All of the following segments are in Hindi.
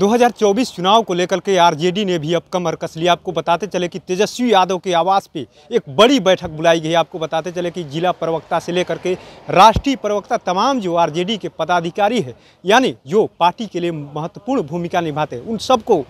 2024 चुनाव को लेकर के आरजेडी ने भी अब कमर कस लिया आपको बताते चले कि तेजस्वी यादव के आवास पे एक बड़ी बैठक बुलाई गई आपको बताते चले कि जिला प्रवक्ता से लेकर के राष्ट्रीय प्रवक्ता तमाम जो आरजेडी के पदाधिकारी है यानी जो पार्टी के लिए महत्वपूर्ण भूमिका निभाते उन सबको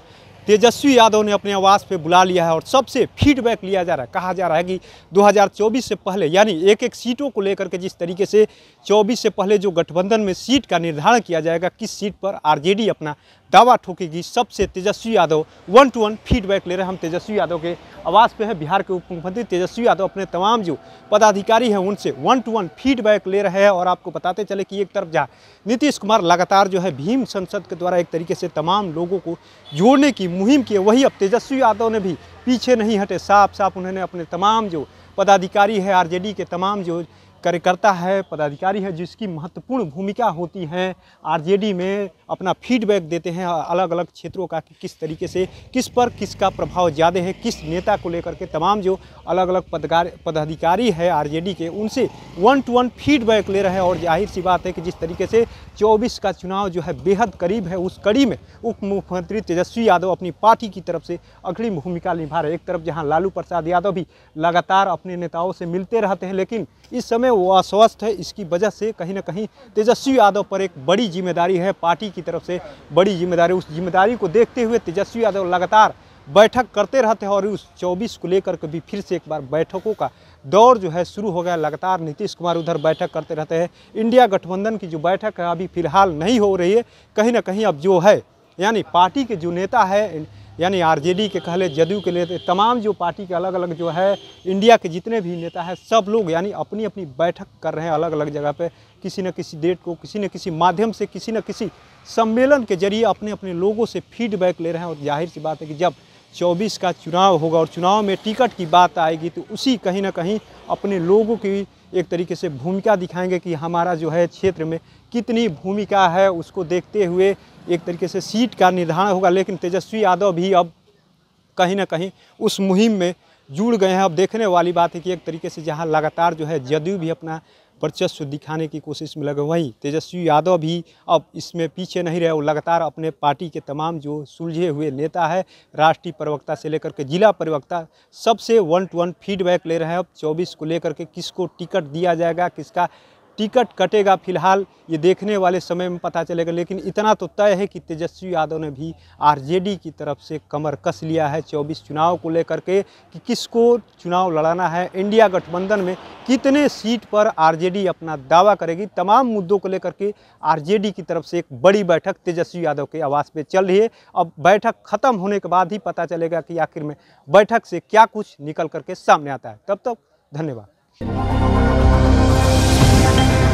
तेजस्वी यादव ने अपने आवास पे बुला लिया है और सबसे फीडबैक लिया जा रहा है कहा जा रहा है कि 2024 से पहले यानी एक एक सीटों को लेकर के जिस तरीके से 24 से पहले जो गठबंधन में सीट का निर्धारण किया जाएगा किस सीट पर आरजेडी अपना दावा ठोकेगी सबसे Tejashwi Yadav one two one feedback ले रहे हैं हम तेजस्वी यादव के आवास पर हैं बिहार के उप मुख्यमंत्री तेजस्वी यादव अपने तमाम जो पदाधिकारी हैं उनसे वन टू वन फीडबैक ले रहे हैं और आपको बताते चले कि एक तरफ जहाँ नीतीश कुमार लगातार जो है भीम संसद के द्वारा एक तरीके से तमाम लोगों को जोड़ने की मुहिम की है वही अब तेजस्वी यादव ने भी पीछे नहीं हटे साफ साफ उन्होंने अपने तमाम जो पदाधिकारी है आरजेडी के तमाम जो कार्यकर्ता है पदाधिकारी है जिसकी महत्वपूर्ण भूमिका होती है आरजेडी में अपना फीडबैक देते हैं अलग अलग क्षेत्रों का कि किस तरीके से किस पर किसका प्रभाव ज़्यादा है किस नेता को लेकर के तमाम जो अलग अलग पदकार पदाधिकारी है आरजेडी के उनसे वन टू वन फीडबैक ले रहे हैं और जाहिर सी बात है कि जिस तरीके से चौबीस का चुनाव जो है बेहद करीब है उस कड़ी में उप मुख्यमंत्री तेजस्वी यादव अपनी पार्टी की तरफ से अग्रिम भूमिका निभा रहे एक तरफ जहाँ लालू प्रसाद यादव भी लगातार अपने नेताओं से मिलते रहते हैं लेकिन इस समय वो अस्वस्थ है इसकी वजह से कहीं ना कहीं तेजस्वी यादव पर एक बड़ी जिम्मेदारी है पार्टी की तरफ से बड़ी जिम्मेदारी उस जिम्मेदारी को देखते हुए तेजस्वी यादव लगातार बैठक करते रहते हैं और उस 24 को लेकर के भी फिर से एक बार बैठकों का दौर जो है शुरू हो गया लगातार नीतीश कुमार उधर बैठक करते रहते हैं इंडिया गठबंधन की जो बैठक है अभी फिलहाल नहीं हो रही है कहीं ना कहीं अब जो है यानी पार्टी के जो नेता है यानी आरजेडी के कह ले जदयू के लिए तमाम जो पार्टी के अलग अलग जो है इंडिया के जितने भी नेता है सब लोग यानी अपनी अपनी बैठक कर रहे हैं अलग अलग जगह पे किसी न किसी डेट को किसी न किसी माध्यम से किसी न किसी सम्मेलन के जरिए अपने अपने लोगों से फीडबैक ले रहे हैं और जाहिर सी बात है कि जब 24 का चुनाव होगा और चुनाव में टिकट की बात आएगी तो उसी कहीं ना कहीं अपने लोगों की एक तरीके से भूमिका दिखाएंगे कि हमारा जो है क्षेत्र में कितनी भूमिका है उसको देखते हुए एक तरीके से सीट का निर्धारण होगा लेकिन तेजस्वी यादव भी अब कहीं ना कहीं उस मुहिम में जुड़ गए हैं अब देखने वाली बात है कि एक तरीके से जहाँ लगातार जो है जदयू भी अपना वर्चस्व दिखाने की कोशिश में लगे वहीं तेजस्वी यादव भी अब इसमें पीछे नहीं रहे और लगातार अपने पार्टी के तमाम जो सुलझे हुए नेता है राष्ट्रीय प्रवक्ता से लेकर के जिला प्रवक्ता सबसे वन टू वन फीडबैक ले रहे हैं अब चौबीस को लेकर के किसको टिकट दिया जाएगा किसका टिकट कटेगा फिलहाल ये देखने वाले समय में पता चलेगा लेकिन इतना तो तय है कि तेजस्वी यादव ने भी आरजेडी की तरफ से कमर कस लिया है 24 चुनाव को लेकर के कि किसको चुनाव लड़ाना है इंडिया गठबंधन में कितने सीट पर आरजेडी अपना दावा करेगी तमाम मुद्दों को लेकर के आरजेडी की तरफ से एक बड़ी बैठक तेजस्वी यादव के आवास पर चल रही है अब बैठक ख़त्म होने के बाद ही पता चलेगा कि आखिर में बैठक से क्या कुछ निकल करके सामने आता है तब तक धन्यवाद you